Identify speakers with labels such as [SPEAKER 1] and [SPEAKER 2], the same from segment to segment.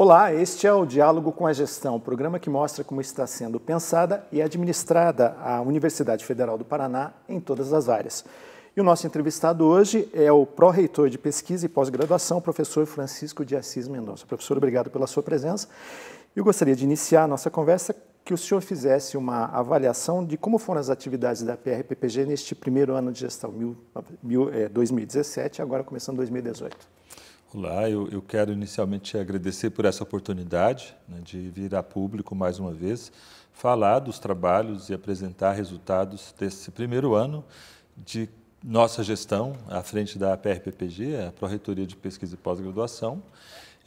[SPEAKER 1] Olá, este é o Diálogo com a Gestão, programa que mostra como está sendo pensada e administrada a Universidade Federal do Paraná em todas as áreas. E o nosso entrevistado hoje é o pró-reitor de pesquisa e pós-graduação, professor Francisco de Assis Mendonça. Professor, obrigado pela sua presença. Eu gostaria de iniciar a nossa conversa que o senhor fizesse uma avaliação de como foram as atividades da PRPPG neste primeiro ano de gestão, 2017, é, agora começando 2018.
[SPEAKER 2] Olá, eu, eu, quero inicialmente agradecer por essa oportunidade né, de vir a público mais uma vez, falar dos trabalhos e apresentar resultados desse primeiro ano de nossa gestão à frente da PRPPG, a Pró-Reitoria de Pesquisa e Pós-Graduação,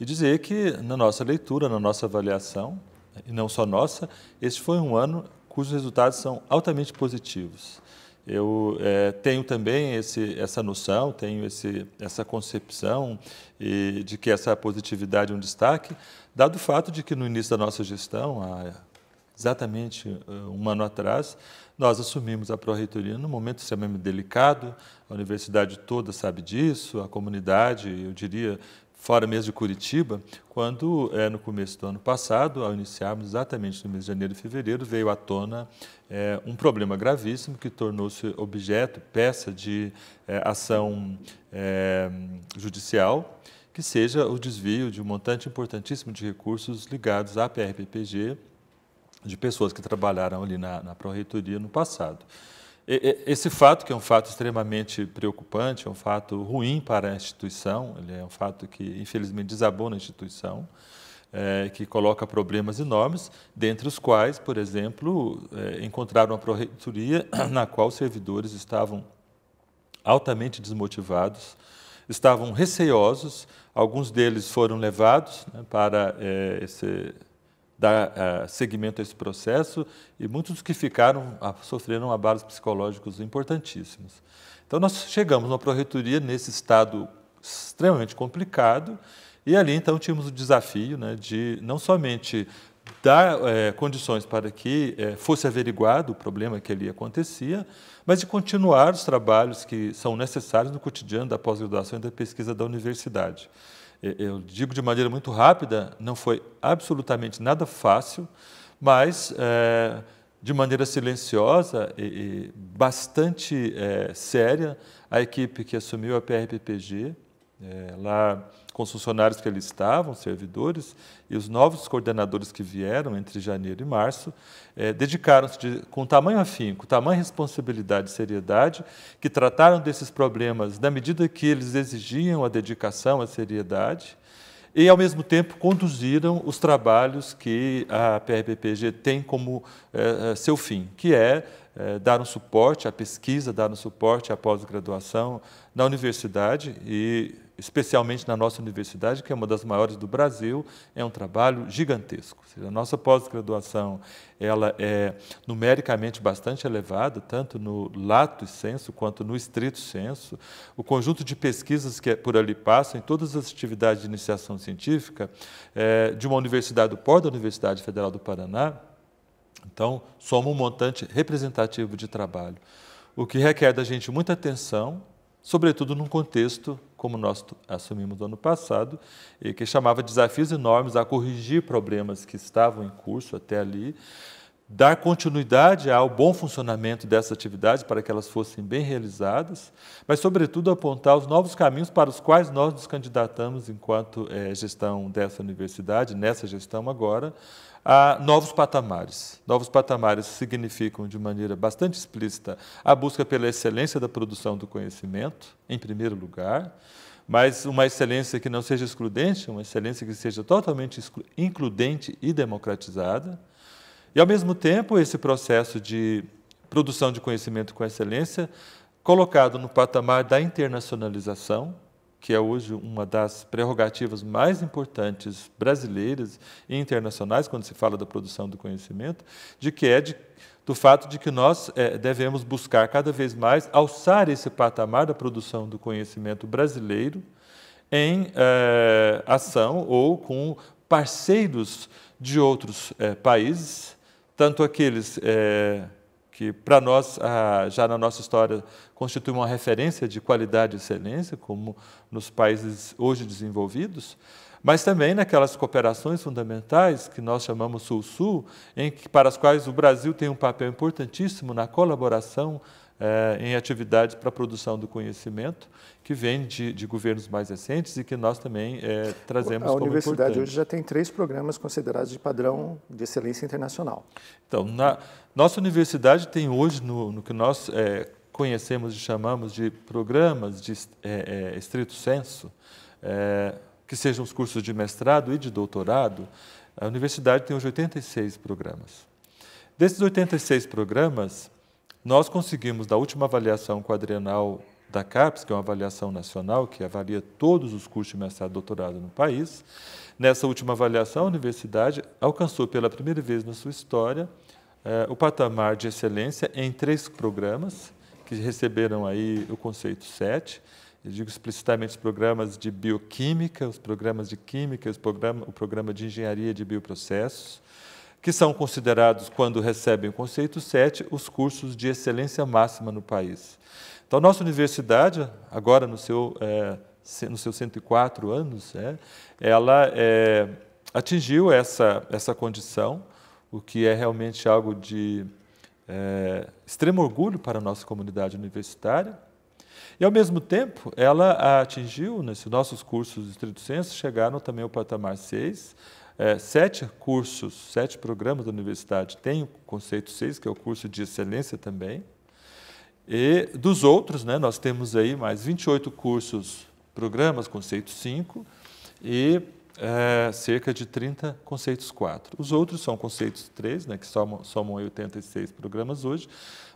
[SPEAKER 2] e dizer que na nossa leitura, na nossa avaliação, e não só nossa, este foi um ano cujos resultados são altamente positivos eu é, tenho também esse, essa noção, tenho esse, essa concepção e, de que essa positividade é um destaque, dado o fato de que no início da nossa gestão, há exatamente eh, um ano atrás, nós assumimos a pró-reitoria num momento extremamente delicado, a universidade toda sabe disso, a comunidade, eu diria, fora mesmo de Curitiba, quando é, no começo do ano passado, ao iniciarmos exatamente no mês de janeiro e fevereiro, veio à tona é, um problema gravíssimo que tornou-se objeto, peça de é, ação judicial, que seja o desvio de um montante importantíssimo de recursos ligados à PRPPG de pessoas que trabalharam ali na, na Pró-Reitoria no passado esse fato, que é um fato extremamente preocupante, é um fato ruim para a instituição, ele é um fato que, infelizmente, desabou na instituição, é, que coloca problemas enormes, dentre os quais, por exemplo, é, encontraram uma proreitoria na qual os servidores estavam altamente desmotivados, estavam receiosos, alguns deles foram levados né, para é, esse dar uh, seguimento a esse processo e muitos dos que ficaram ah, sofreram abalos psicológicos importantíssimos. Então nós chegamos na Proreitoria nesse estado extremamente complicado e ali então tínhamos o desafio né, de não somente dar é, condições para que é, fosse averiguado o problema que ali acontecia, mas de continuar os trabalhos que são necessários no cotidiano da pós-graduação e da pesquisa da universidade eu digo de maneira muito rápida, não foi absolutamente nada fácil, mas é, de maneira silenciosa e, e bastante é, séria, a equipe que assumiu a PRPPG é, lá com os funcionários que ali estavam, servidores, e os novos coordenadores que vieram entre janeiro e março, é, dedicaram-se de, com tamanho afinco, tamanha responsabilidade e seriedade, que trataram desses problemas na medida que eles exigiam a dedicação, a seriedade, e, ao mesmo tempo, conduziram os trabalhos que a PRPPG tem como é, é, seu fim, que é, é dar um suporte à pesquisa, dar um suporte à pós-graduação na universidade e especialmente na nossa universidade, que é uma das maiores do Brasil, é um trabalho gigantesco. Seja, a nossa pós-graduação ela é numericamente bastante elevada, tanto no lato senso quanto no estrito senso. O conjunto de pesquisas que por ali passam, em todas as atividades de iniciação científica, é, de uma universidade do Pó, da Universidade Federal do Paraná, então, soma um montante representativo de trabalho, o que requer da gente muita atenção, sobretudo num contexto como nós assumimos no ano passado, que chamava Desafios Enormes a corrigir problemas que estavam em curso até ali, dar continuidade ao bom funcionamento dessas atividades para que elas fossem bem realizadas, mas, sobretudo, apontar os novos caminhos para os quais nós nos candidatamos enquanto é, gestão dessa universidade, nessa gestão agora, a novos patamares. Novos patamares significam, de maneira bastante explícita, a busca pela excelência da produção do conhecimento, em primeiro lugar, mas uma excelência que não seja excludente, uma excelência que seja totalmente includente e democratizada. E, ao mesmo tempo, esse processo de produção de conhecimento com excelência colocado no patamar da internacionalização, que é hoje uma das prerrogativas mais importantes brasileiras e internacionais, quando se fala da produção do conhecimento, de que é de, do fato de que nós é, devemos buscar cada vez mais alçar esse patamar da produção do conhecimento brasileiro em é, ação ou com parceiros de outros é, países, tanto aqueles que para nós, ah, já na nossa história, constitui uma referência de qualidade e excelência, como nos países hoje desenvolvidos, mas também naquelas cooperações fundamentais que nós chamamos Sul-Sul, para as quais o Brasil tem um papel importantíssimo na colaboração é, em atividades para a produção do conhecimento, que vem de, de governos mais recentes e que nós também é, trazemos a como A universidade importante. hoje
[SPEAKER 1] já tem três programas considerados de padrão de excelência
[SPEAKER 2] internacional. Então, na, nossa universidade tem hoje, no, no que nós é, conhecemos e chamamos de programas de é, é, estrito senso, é, que sejam os cursos de mestrado e de doutorado, a universidade tem hoje 86 programas. Desses 86 programas, nós conseguimos, da última avaliação quadrenal da CAPES, que é uma avaliação nacional que avalia todos os cursos de mestrado e doutorado no país, nessa última avaliação, a universidade alcançou pela primeira vez na sua história eh, o patamar de excelência em três programas que receberam aí o conceito 7. Eu digo explicitamente os programas de bioquímica, os programas de química, os programa, o programa de engenharia de bioprocessos, que são considerados, quando recebem o conceito 7, os cursos de excelência máxima no país. Então, nossa universidade, agora no seu, é, nos seus 104 anos, é, ela é, atingiu essa, essa condição, o que é realmente algo de é, extremo orgulho para a nossa comunidade universitária. E, ao mesmo tempo, ela atingiu, nesses nossos cursos de estrito chegaram também ao patamar 6, é, sete cursos, sete programas da universidade têm o conceito 6, que é o curso de excelência também. E dos outros, né, nós temos aí mais 28 cursos, programas, conceito 5, e é, cerca de 30 conceitos 4. Os outros são conceitos 3, né, que somam, somam 86 programas hoje,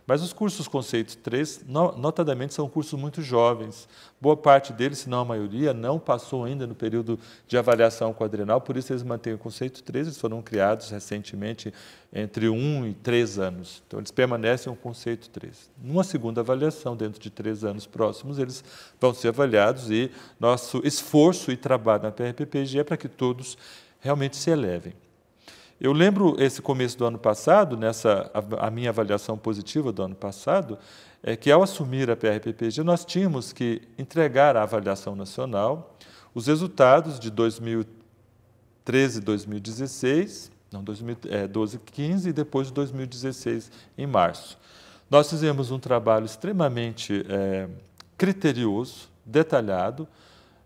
[SPEAKER 2] mas os cursos Conceito 3, notadamente, são cursos muito jovens. Boa parte deles, se não a maioria, não passou ainda no período de avaliação quadrenal, por isso eles mantêm o Conceito 3, eles foram criados recentemente entre 1 e 3 anos. Então, eles permanecem o Conceito 3. Numa segunda avaliação, dentro de 3 anos próximos, eles vão ser avaliados e nosso esforço e trabalho na PRPPG é para que todos realmente se elevem. Eu lembro esse começo do ano passado, nessa a, a minha avaliação positiva do ano passado, é que ao assumir a PRPPG nós tínhamos que entregar à avaliação nacional os resultados de 2013, 2016, não 2012, 15 é, e depois de 2016 em março. Nós fizemos um trabalho extremamente é, criterioso, detalhado.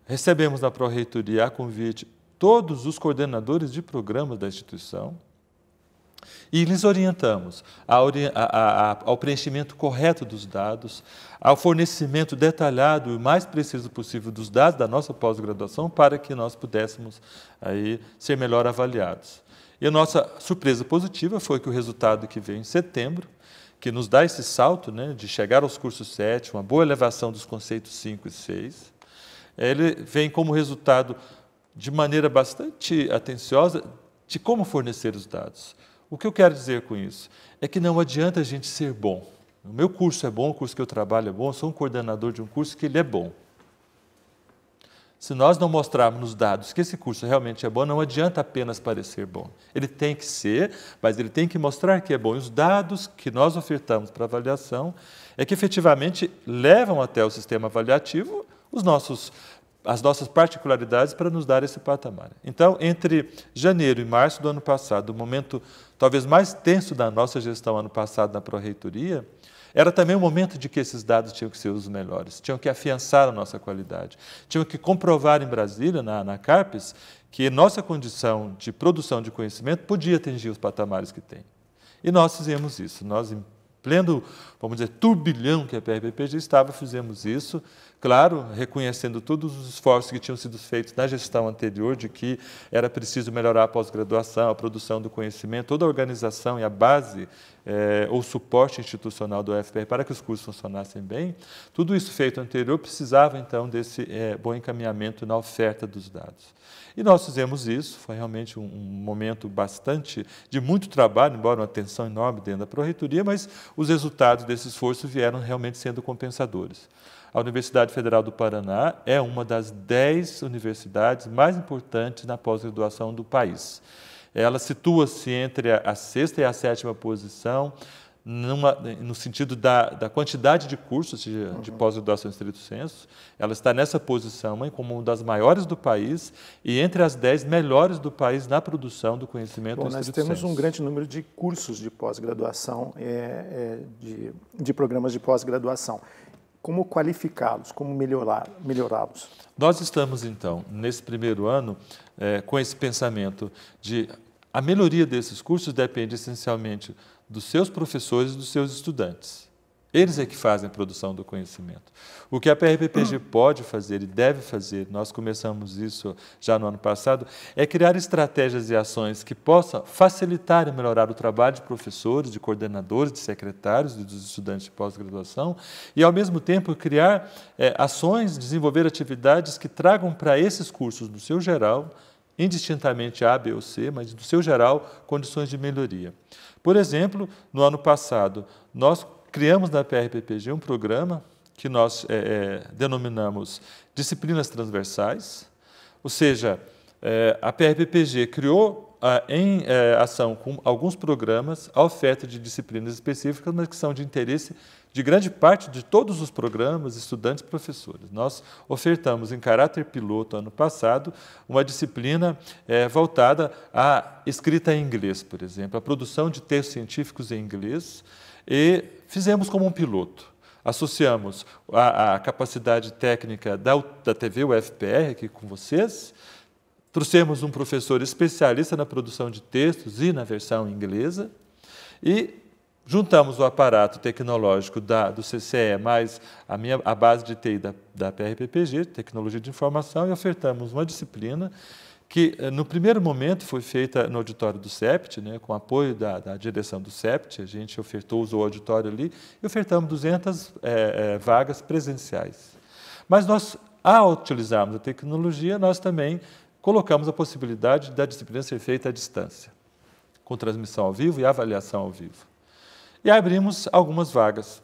[SPEAKER 2] Recebemos da Pró-Reitoria a convite todos os coordenadores de programas da instituição e lhes orientamos ao, ao preenchimento correto dos dados, ao fornecimento detalhado e mais preciso possível dos dados da nossa pós-graduação para que nós pudéssemos aí, ser melhor avaliados. E a nossa surpresa positiva foi que o resultado que veio em setembro, que nos dá esse salto né, de chegar aos cursos 7, uma boa elevação dos conceitos 5 e 6, ele vem como resultado de maneira bastante atenciosa de como fornecer os dados. O que eu quero dizer com isso? É que não adianta a gente ser bom. O meu curso é bom, o curso que eu trabalho é bom, eu sou um coordenador de um curso que ele é bom. Se nós não mostrarmos nos dados que esse curso realmente é bom, não adianta apenas parecer bom. Ele tem que ser, mas ele tem que mostrar que é bom. E os dados que nós ofertamos para avaliação é que efetivamente levam até o sistema avaliativo os nossos as nossas particularidades para nos dar esse patamar. Então, entre janeiro e março do ano passado, o momento talvez mais tenso da nossa gestão ano passado na Proreitoria, era também o momento de que esses dados tinham que ser os melhores, tinham que afiançar a nossa qualidade, tinham que comprovar em Brasília, na, na CAPES, que nossa condição de produção de conhecimento podia atingir os patamares que tem. E nós fizemos isso, nós em pleno, vamos dizer, turbilhão que a PRPPG estava, fizemos isso, claro, reconhecendo todos os esforços que tinham sido feitos na gestão anterior, de que era preciso melhorar a pós-graduação, a produção do conhecimento, toda a organização e a base é, ou suporte institucional do UFPR para que os cursos funcionassem bem, tudo isso feito anterior precisava, então, desse é, bom encaminhamento na oferta dos dados. E nós fizemos isso, foi realmente um, um momento bastante de muito trabalho, embora uma tensão enorme dentro da Pró-Reitoria, mas os resultados desse esforço vieram realmente sendo compensadores. A Universidade Federal do Paraná é uma das dez universidades mais importantes na pós-graduação do país. Ela situa-se entre a sexta e a sétima posição numa, no sentido da, da, quantidade de cursos de, uhum. de pós-graduação em estrito senso, ela está nessa posição hein, como uma das maiores do país e entre as dez melhores do país na produção do conhecimento Bom, em Nós temos um grande número de
[SPEAKER 1] cursos de pós-graduação, é, é, de, de programas de pós-graduação como qualificá-los, como melhorá-los?
[SPEAKER 2] Nós estamos, então, nesse primeiro ano, é, com esse pensamento de a melhoria desses cursos depende essencialmente dos seus professores e dos seus estudantes. Eles é que fazem a produção do conhecimento. O que a PRPPG pode fazer e deve fazer, nós começamos isso já no ano passado, é criar estratégias e ações que possam facilitar e melhorar o trabalho de professores, de coordenadores, de secretários, dos estudantes de pós-graduação e, ao mesmo tempo, criar é, ações, desenvolver atividades que tragam para esses cursos, no seu geral, indistintamente A, B ou C, mas no seu geral, condições de melhoria. Por exemplo, no ano passado, nós criamos na PRPPG um programa que nós é, é, denominamos disciplinas transversais, ou seja, é, a PRPPG criou a, em é, ação com alguns programas a oferta de disciplinas específicas, mas que são de interesse de grande parte de todos os programas, estudantes e professores. Nós ofertamos em caráter piloto ano passado uma disciplina é, voltada à escrita em inglês, por exemplo, à produção de textos científicos em inglês. E fizemos como um piloto. Associamos a, a capacidade técnica da, da TV UFPR aqui com vocês, trouxemos um professor especialista na produção de textos e na versão inglesa, e juntamos o aparato tecnológico da, do CCE mais a, minha, a base de TI da, da PRPPG, Tecnologia de Informação, e ofertamos uma disciplina que eh, no primeiro momento foi feita no auditório do CEPT, né, com apoio da, da direção do CEPT, a gente ofertou, usou o auditório ali, e ofertamos 200 é, é, vagas presenciais. Mas nós, ao utilizarmos a tecnologia, nós também colocamos a possibilidade da disciplina ser feita à distância, com transmissão ao vivo e avaliação ao vivo. E abrimos algumas vagas.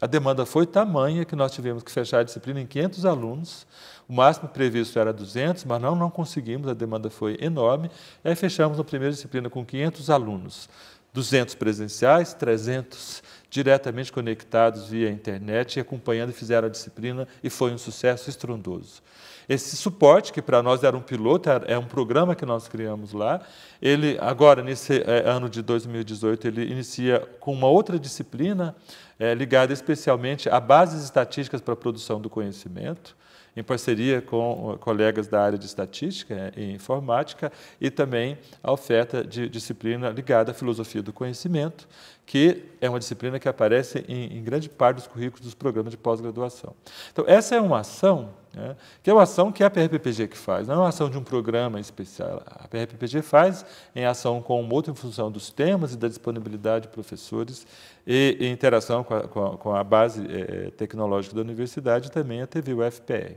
[SPEAKER 2] A demanda foi tamanha que nós tivemos que fechar a disciplina em 500 alunos. O máximo previsto era 200, mas não, não conseguimos, a demanda foi enorme. E aí fechamos a primeira disciplina com 500 alunos. 200 presenciais, 300 diretamente conectados via internet e acompanhando, fizeram a disciplina e foi um sucesso estrondoso. Esse suporte, que para nós era um piloto, é um programa que nós criamos lá, ele agora, nesse é, ano de 2018, ele inicia com uma outra disciplina é, ligada especialmente a bases estatísticas para a produção do conhecimento, em parceria com eh, colegas da área de estatística eh, e informática, e também a oferta de disciplina ligada à filosofia do conhecimento, que é uma disciplina que aparece em, em grande parte dos currículos dos programas de pós-graduação. Então, essa é uma ação né, que é uma ação que a PRPPG que faz, não é uma ação de um programa especial. A PRPPG faz em ação com outro em função dos temas e da disponibilidade de professores e, e interação com a, com a, com a base é, tecnológica da universidade e também a TV UFPR.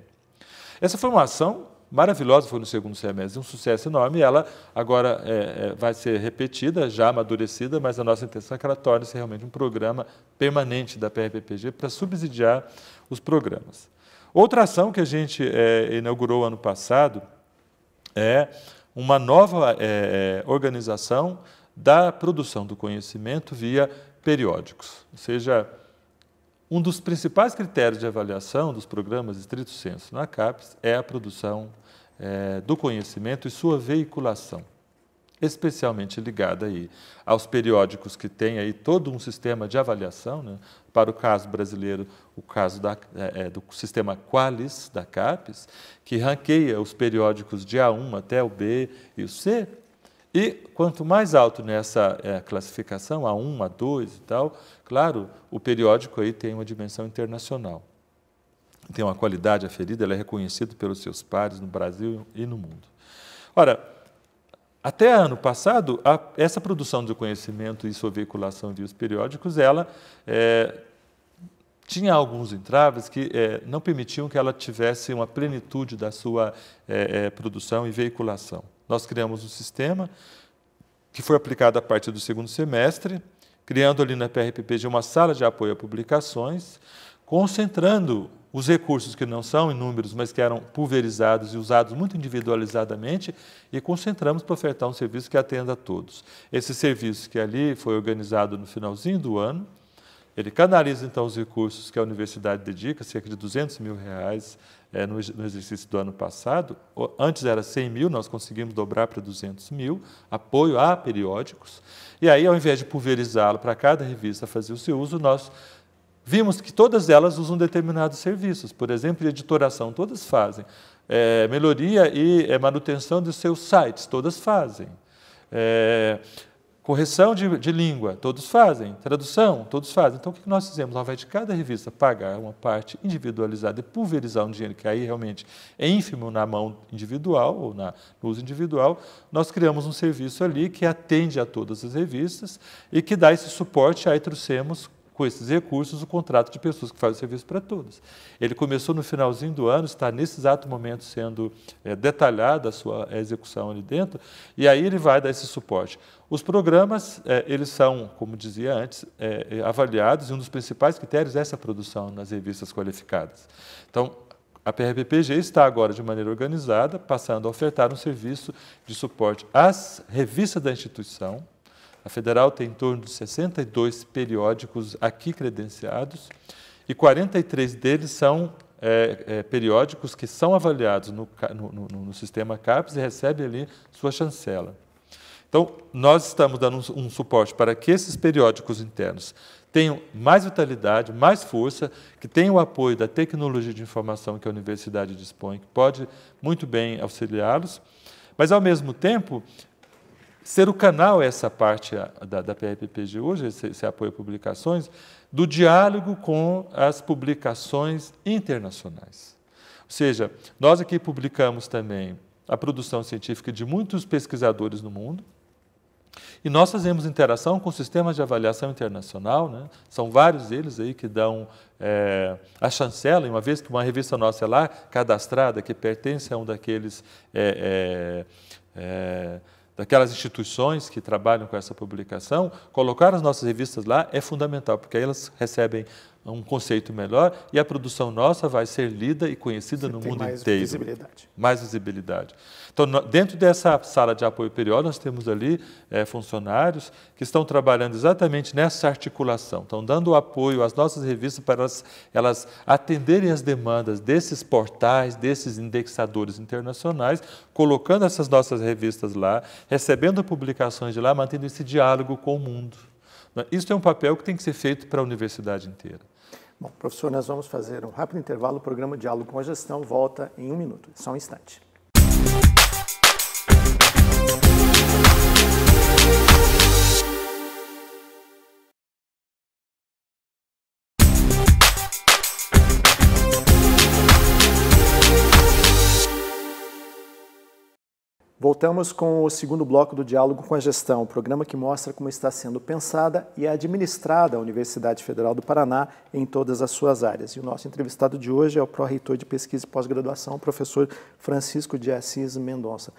[SPEAKER 2] Essa foi uma ação maravilhosa, foi no segundo semestre, um sucesso enorme. ela agora é, é, vai ser repetida, já amadurecida, mas a nossa intenção é que ela torne-se realmente um programa permanente da PRPPG para subsidiar os programas. Outra ação que a gente é, inaugurou ano passado é uma nova é, é organização da produção do conhecimento via periódicos, ou seja, um dos principais critérios de avaliação dos programas estrito senso na CAPES é a produção é, do conhecimento e sua veiculação, especialmente ligada aí aos periódicos que têm aí todo um sistema de avaliação. Né? Para o caso brasileiro, o caso da, é, é do sistema Qualis da CAPES, que ranqueia os periódicos de A1 até o B e o C, e quanto mais alto nessa é, classificação, A1, A2 e tal, claro, o periódico aí tem uma dimensão internacional. Tem uma qualidade aferida, ela é reconhecida pelos seus pares no Brasil e no mundo. Ora, até ano passado, a, essa produção de conhecimento e sua veiculação via os periódicos, ela é, tinha alguns entraves que é, não permitiam que ela tivesse uma plenitude da sua é, é, produção e veiculação. Nós criamos um sistema que foi aplicado a partir do segundo semestre, criando ali na PRPPG uma sala de apoio a publicações, concentrando os recursos que não são inúmeros, mas que eram pulverizados e usados muito individualizadamente, e concentramos para ofertar um serviço que atenda a todos. Esse serviço que ali foi organizado no finalzinho do ano, ele canaliza, então, os recursos que a universidade dedica, cerca de 200 mil reais é, no, no, exercício do ano passado. Antes era 100 mil, nós conseguimos dobrar para 200 mil, apoio a periódicos. E aí, ao invés de pulverizá-lo para cada revista fazer o seu uso, nós vimos que todas elas usam determinados serviços. Por exemplo, editoração, todas fazem. É, melhoria e é, manutenção dos seus sites, todas fazem. É, Correção de, de, língua, todos fazem. Tradução, todos fazem. Então, o que nós fizemos? Ao invés de cada revista pagar uma parte individualizada e pulverizar um dinheiro que aí realmente é ínfimo na mão individual ou na, no uso individual, nós criamos um serviço ali que atende a todas as revistas e que dá esse suporte. Aí trouxemos com esses recursos o contrato de pessoas que fazem o serviço para todos. Ele começou no finalzinho do ano, está nesse exato momento sendo é, detalhada a sua execução ali dentro, e aí ele vai dar esse suporte. Os programas, é, eles são, como dizia antes, é, é avaliados, e um dos principais critérios é essa produção nas revistas qualificadas. Então, a PRPPG está agora, de maneira organizada, passando a ofertar um serviço de suporte às revistas da instituição, a federal tem em torno de 62 periódicos aqui credenciados e 43 deles são é, é, periódicos que são avaliados no, no, no, no sistema CAPES e recebem ali sua chancela. Então, nós estamos dando um, um suporte para que esses periódicos internos tenham mais vitalidade, mais força, que tenham o apoio da tecnologia de informação que a universidade dispõe, que pode muito bem auxiliá-los, mas, ao mesmo tempo, ser o canal, é essa parte da, da PRPP de hoje, esse, esse apoio a publicações, do diálogo com as publicações internacionais. Ou seja, nós aqui publicamos também a produção científica de muitos pesquisadores no mundo, e nós fazemos interação com sistemas de avaliação internacional, né? são vários deles aí que dão é, a chancela, uma vez que uma revista nossa é lá cadastrada, que pertence a um daqueles é, é, é daquelas instituições que trabalham com essa publicação, colocar as nossas revistas lá é fundamental, porque aí elas recebem um conceito melhor e a produção nossa vai ser lida e conhecida Você no mundo mais inteiro. Visibilidade. Mais visibilidade. Então, dentro dessa sala de apoio periódico, nós temos ali é, funcionários que estão trabalhando exatamente nessa articulação, estão dando apoio às nossas revistas para elas, elas atenderem as demandas desses portais, desses indexadores internacionais, colocando essas nossas revistas lá, recebendo publicações de lá, mantendo esse diálogo com o mundo. Isso é um papel que tem que ser feito para a universidade inteira.
[SPEAKER 1] Bom, professor, nós vamos fazer um rápido intervalo. O programa Diálogo com a Gestão volta em um minuto, só um instante. Música Voltamos com o segundo bloco do Diálogo com a Gestão, um programa que mostra como está sendo pensada e administrada a Universidade Federal do Paraná em todas as suas áreas. E o nosso entrevistado de hoje é o pró-reitor de pesquisa e pós-graduação, professor Francisco de Assis Mendonça.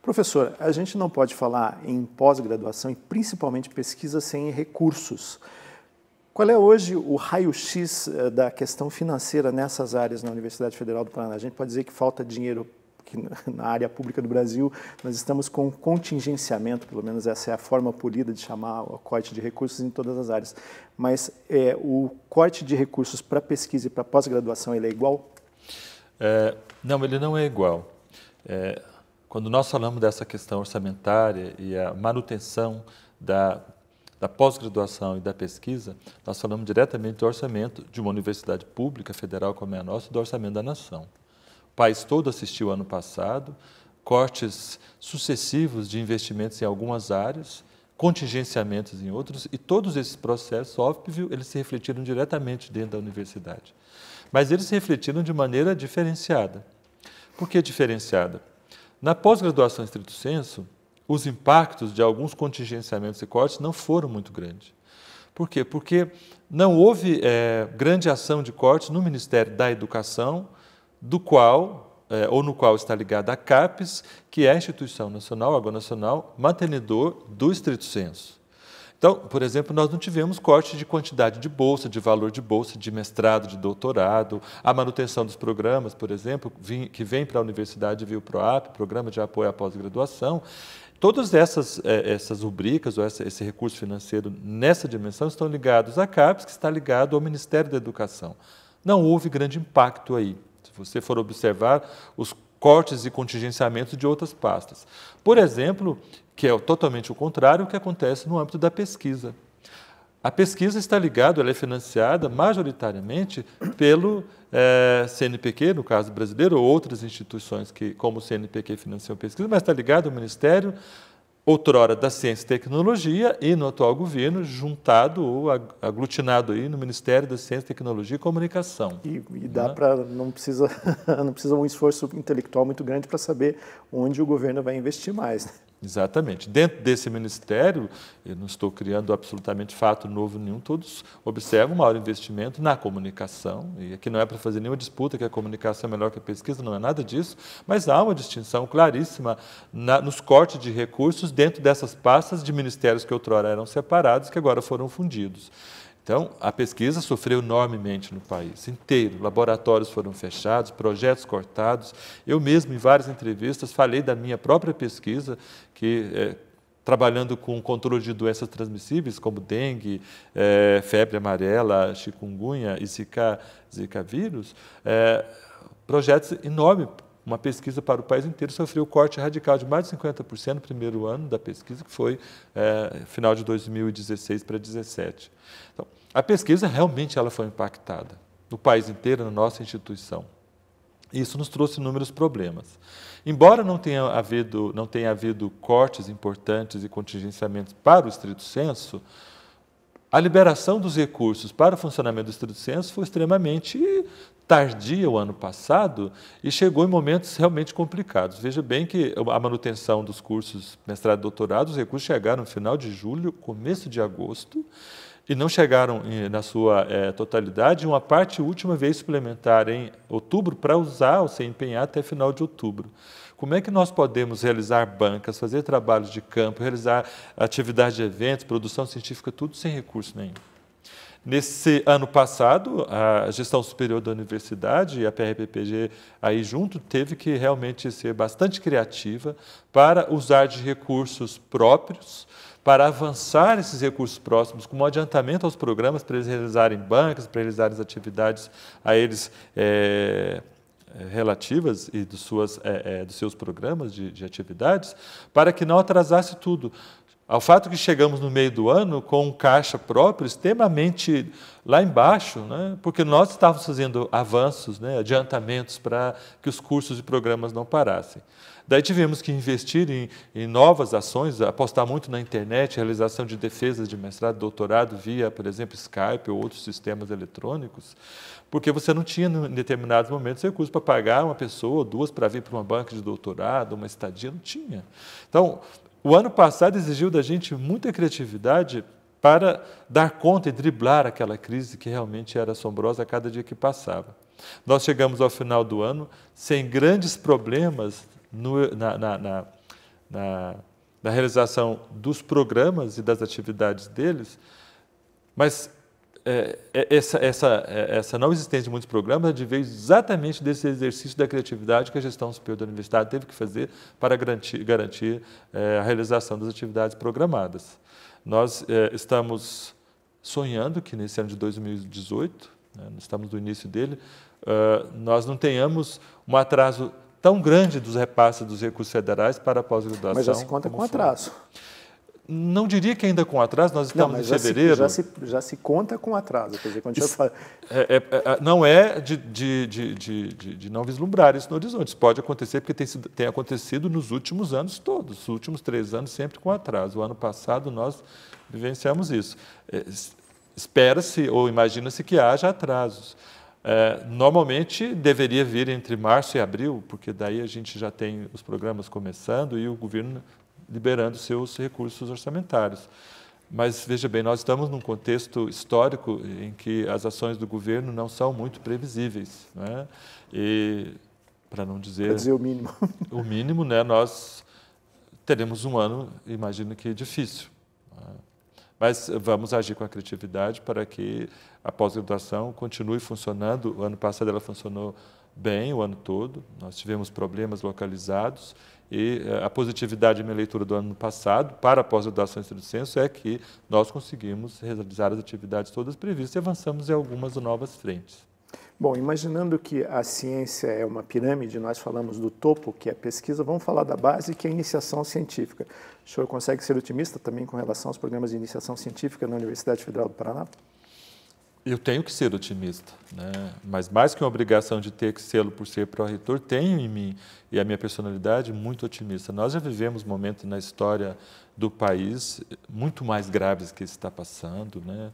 [SPEAKER 1] Professor, a gente não pode falar em pós-graduação e principalmente pesquisa sem recursos. Qual é hoje o raio-x eh, da questão financeira nessas áreas na Universidade Federal do Paraná? A gente pode dizer que falta dinheiro que na área pública do Brasil nós estamos com contingenciamento, pelo menos essa é a forma polida de chamar o corte de recursos em todas as áreas. Mas é, o corte de recursos para pesquisa e para pós-graduação ele é igual?
[SPEAKER 2] É, não, ele não é igual. É, quando nós falamos dessa questão orçamentária e a manutenção da da pós-graduação e da pesquisa, nós falamos diretamente do orçamento de uma universidade pública federal como é a nossa, do orçamento da nação país todo assistiu ano passado, cortes sucessivos de investimentos em algumas áreas, contingenciamentos em outros, e todos esses processos, óbvio, eles se refletiram diretamente dentro da universidade. Mas eles se refletiram de maneira diferenciada. Por que diferenciada? Na pós-graduação em estrito senso, os impactos de alguns contingenciamentos e cortes não foram muito grandes. Por quê? Porque não houve é, grande ação de cortes no Ministério da Educação, do qual, é, ou no qual está ligada a CAPES, que é a Instituição Nacional, órgão Nacional, mantenedor do estrito senso. Então, por exemplo, nós não tivemos corte de quantidade de bolsa, de valor de bolsa, de mestrado, de doutorado, a manutenção dos programas, por exemplo, que vem para a universidade via o PROAP, Programa de Apoio à Pós-Graduação. Todas essas, é, essas rubricas, ou esse recurso financeiro nessa dimensão, estão ligados à CAPES, que está ligado ao Ministério da Educação. Não houve grande impacto aí você for observar os cortes e contingenciamentos de outras pastas. Por exemplo, que é totalmente o contrário do que acontece no âmbito da pesquisa. A pesquisa está ligada, ela é financiada majoritariamente pelo é, eh, CNPq, no caso brasileiro, ou outras instituições que, como o CNPq, financiam pesquisa, mas está ligada ao Ministério outrora da Ciência e Tecnologia e no atual governo, juntado ou aglutinado aí no Ministério da Ciência, Tecnologia e Comunicação. E, e dá
[SPEAKER 1] né? para não precisa não precisa um esforço intelectual muito grande para saber onde
[SPEAKER 2] o governo vai investir mais. Né? Exatamente. Dentro desse ministério, eu não estou criando absolutamente fato novo nenhum, todos observam um maior investimento na comunicação, e aqui não é para fazer nenhuma disputa que a comunicação é melhor que a pesquisa, não é nada disso, mas há uma distinção claríssima na, nos cortes de recursos dentro dessas pastas de ministérios que outrora eram separados, que agora foram fundidos. Então, a pesquisa sofreu enormemente no país inteiro. Laboratórios foram fechados, projetos cortados. Eu mesmo, em várias entrevistas, falei da minha própria pesquisa, que é, trabalhando com controle de doenças transmissíveis, como dengue, é, febre amarela, chikungunya e zika, zika vírus, é, projetos enormes uma pesquisa para o país inteiro sofreu corte radical de mais de 50% no primeiro ano da pesquisa, que foi é, final de 2016 para 2017. Então, a pesquisa realmente ela foi impactada no país inteiro, na nossa instituição. Isso nos trouxe inúmeros problemas. Embora não tenha havido, não tenha havido cortes importantes e contingenciamentos para o estrito Censo, a liberação dos recursos para o funcionamento do estrito Censo foi extremamente tardia o ano passado e chegou em momentos realmente complicados. Veja bem que a manutenção dos cursos mestrado e doutorado, os recursos chegaram no final de julho, começo de agosto, e não chegaram eh, na sua é, totalidade, uma parte última veio suplementar em outubro para usar ou se empenhar até final de outubro. Como é que nós podemos realizar bancas, fazer trabalhos de campo, realizar atividade de eventos, produção científica, tudo sem recurso nenhum? Nesse ano passado, a gestão superior da universidade e a PRPPG aí junto teve que realmente ser bastante criativa para usar de recursos próprios, para avançar esses recursos próximos, como um adiantamento aos programas, para eles realizarem bancas, para realizarem as atividades a eles é, relativas e dos, suas, é, é, dos seus programas de, de, atividades, para que não atrasasse tudo ao fato que chegamos no meio do ano com um caixa próprio extremamente lá embaixo, né? porque nós estávamos fazendo avanços, né? adiantamentos para que os cursos e programas não parassem. Daí tivemos que investir em, em, novas ações, apostar muito na internet, realização de defesas de mestrado, doutorado via, por exemplo, Skype ou outros sistemas eletrônicos, porque você não tinha, em determinados momentos, recursos para pagar uma pessoa ou duas para vir para uma banca de doutorado, uma estadia, não tinha. Então, o ano passado exigiu da gente muita criatividade para dar conta e driblar aquela crise que realmente era assombrosa a cada dia que passava. Nós chegamos ao final do ano sem grandes problemas no, na, na, na, na, na realização dos programas e das atividades deles, mas é, é, essa, essa, é, essa não existência de muitos programas veio exatamente desse exercício da criatividade que a gestão superior da universidade teve que fazer para garantir, garantir é, a realização das atividades programadas. Nós é, estamos sonhando que nesse ano de 2018, né, estamos no início dele, nós não tenhamos um atraso tão grande dos repasses dos recursos federais para a pós-graduação. Mas já se conta com foi. atraso. Não diria que ainda com atraso, nós estamos não, em fevereiro. Se, já, se,
[SPEAKER 1] já se conta com atraso. Quer dizer, quando isso, fala...
[SPEAKER 2] É é, é, é, não é de, de, de, de, não vislumbrar isso no horizonte. Isso pode acontecer porque tem, tem, acontecido nos últimos anos todos, os últimos três anos sempre com atraso. O ano passado nós vivenciamos isso. É, Espera-se ou imagina-se que haja atrasos. É, normalmente deveria vir entre março e abril, porque daí a gente já tem os programas começando e o governo liberando seus recursos orçamentários. Mas veja bem, nós estamos num contexto histórico em que as ações do governo não são muito previsíveis, né? E para não dizer, dizer, o mínimo, o mínimo, né? Nós teremos um ano, imagino que difícil. Né? Mas vamos agir com a criatividade para que a pós-graduação continue funcionando. O ano passado ela funcionou bem o ano todo. Nós tivemos problemas localizados e é, a positividade da minha leitura do ano passado para a pós-graduação em de censo é que nós conseguimos realizar as atividades todas previstas e avançamos em algumas novas frentes. Bom,
[SPEAKER 1] imaginando que a ciência é uma pirâmide, nós falamos do topo, que é a pesquisa, vamos falar da base, que é a iniciação científica. O senhor consegue ser otimista também com relação aos programas de iniciação científica na Universidade Federal do Paraná?
[SPEAKER 2] eu tenho que ser otimista, né? mas mais que uma obrigação de ter que ser por ser pró-reitor, tenho em mim e a minha personalidade muito otimista. Nós já vivemos momentos na história do país muito mais graves que está passando, né?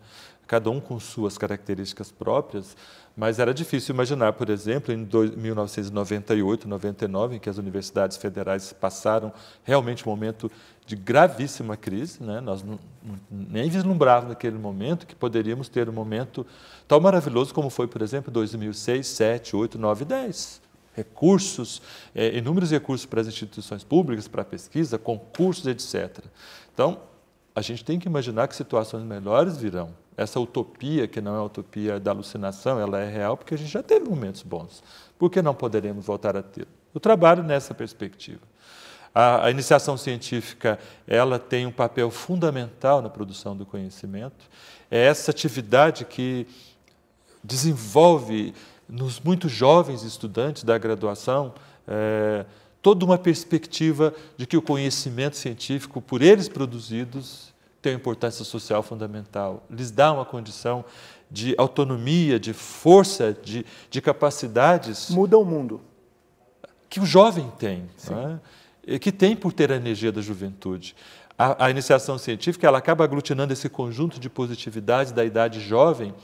[SPEAKER 2] cada um com suas características próprias, mas era difícil imaginar, por exemplo, em 1998, 99, em que as universidades federais passaram realmente um momento de gravíssima crise, né? nós nem vislumbrávamos naquele momento que poderíamos ter um momento tão maravilhoso como foi, por exemplo, 2006, 7, 8, 9 e 10 recursos, é, inúmeros recursos para as instituições públicas, para a pesquisa, concursos, etc. Então, a gente tem que imaginar que situações melhores virão essa utopia, que não é a utopia da alucinação, ela é real porque a gente já teve momentos bons. Por que não poderemos voltar a ter o Eu trabalho nessa perspectiva. A, a, iniciação científica ela tem um papel fundamental na produção do conhecimento. É essa atividade que desenvolve nos muito jovens estudantes da graduação é, toda uma perspectiva de que o conhecimento científico, por eles produzidos, tem uma importância social fundamental, lhes dá uma condição de autonomia, de força, de, de capacidades. Muda o mundo. Que o jovem tem, é? que tem por ter a energia da juventude. A, a iniciação científica ela acaba aglutinando esse conjunto de positividade da idade jovem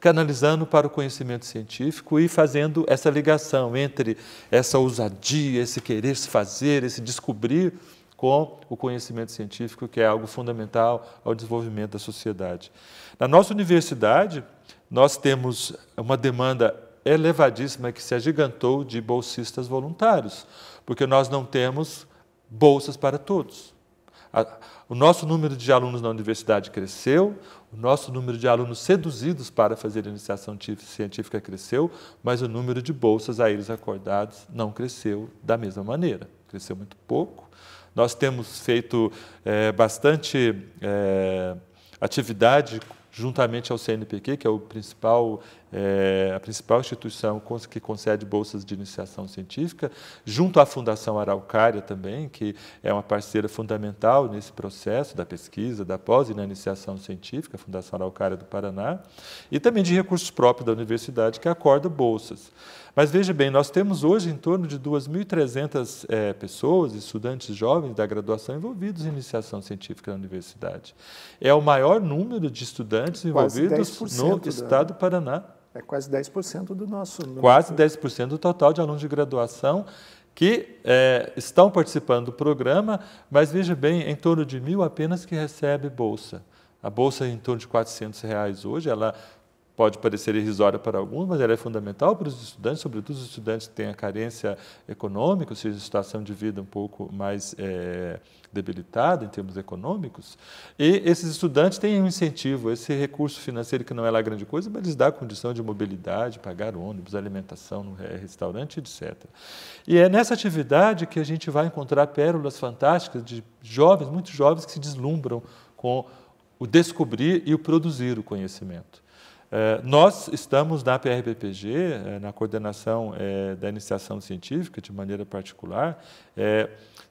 [SPEAKER 2] canalizando para o conhecimento científico e fazendo essa ligação entre essa ousadia, esse querer se fazer, esse descobrir com o conhecimento científico, que é algo fundamental ao desenvolvimento da sociedade. Na nossa universidade, nós temos uma demanda elevadíssima que se agigantou de bolsistas voluntários, porque nós não temos bolsas para todos. O nosso número de alunos na universidade cresceu, o nosso número de alunos seduzidos para fazer iniciação científica cresceu, mas o número de bolsas a eles acordados não cresceu da mesma maneira. Cresceu muito pouco, nós temos feito é, bastante é, atividade juntamente ao CNPq, que é o principal é, a principal instituição que concede bolsas de iniciação científica, junto à Fundação Araucária também, que é uma parceira fundamental nesse processo da pesquisa, da pós e na iniciação científica, a Fundação Araucária do Paraná, e também de recursos próprios da universidade, que acorda bolsas. Mas veja bem, nós temos hoje em torno de 2.300 é, pessoas, estudantes jovens da graduação, envolvidos em iniciação científica na universidade. É o maior número de estudantes envolvidos no né? estado do
[SPEAKER 1] Paraná. É quase 10% do nosso.
[SPEAKER 2] número. quase 10% do total de alunos de graduação que é, estão participando do programa, mas veja bem, em torno de mil apenas que recebe bolsa. A bolsa é em torno de R$ reais hoje, ela pode parecer irrisória para alguns, mas ela é fundamental para os estudantes, sobretudo os estudantes que têm a carência econômica, ou seja, a situação de vida um pouco mais é, debilitada em termos econômicos. E esses estudantes têm um incentivo, esse recurso financeiro que não é lá grande coisa, mas lhes dá condição de mobilidade, pagar ônibus, alimentação no restaurante, etc. E é nessa atividade que a gente vai encontrar pérolas fantásticas de jovens, muitos jovens que se deslumbram com o descobrir e o produzir o conhecimento. Eh, nós estamos na PRPPG, eh, na coordenação eh, da iniciação científica, de maneira particular,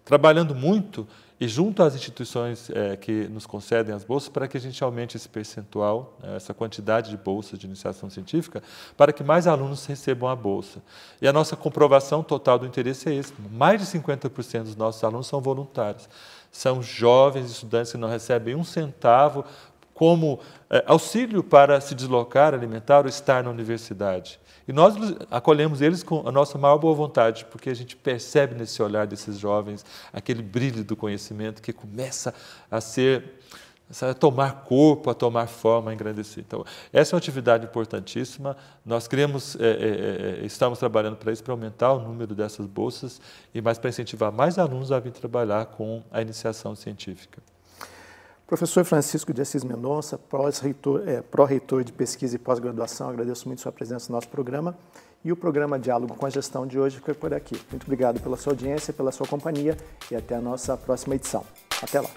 [SPEAKER 2] trabalhando muito e junto às instituições que nos concedem as bolsas para que a gente aumente esse percentual, essa quantidade de bolsas de iniciação científica, para que mais alunos recebam a bolsa. E a nossa comprovação total do interesse é esse: mais de 50% dos nossos alunos são voluntários são jovens estudantes que não recebem um centavo como é, auxílio para se deslocar, alimentar ou estar na universidade. E nós acolhemos eles com a nossa maior boa vontade, porque a gente percebe nesse olhar desses jovens aquele brilho do conhecimento que começa a ser a tomar corpo, a tomar forma, a engrandecer. Então, essa é uma atividade importantíssima. Nós queremos, é, é, é estamos trabalhando para isso, para aumentar o número dessas bolsas e mais para incentivar mais alunos a vir trabalhar com a iniciação científica.
[SPEAKER 1] Professor Francisco de Assis Mendonça, pró-reitor é, pró de pesquisa e pós-graduação, agradeço muito sua presença no nosso programa e o programa Diálogo com a Gestão de hoje fica por aqui. Muito obrigado pela sua audiência, pela sua companhia e até a nossa próxima edição. Até lá!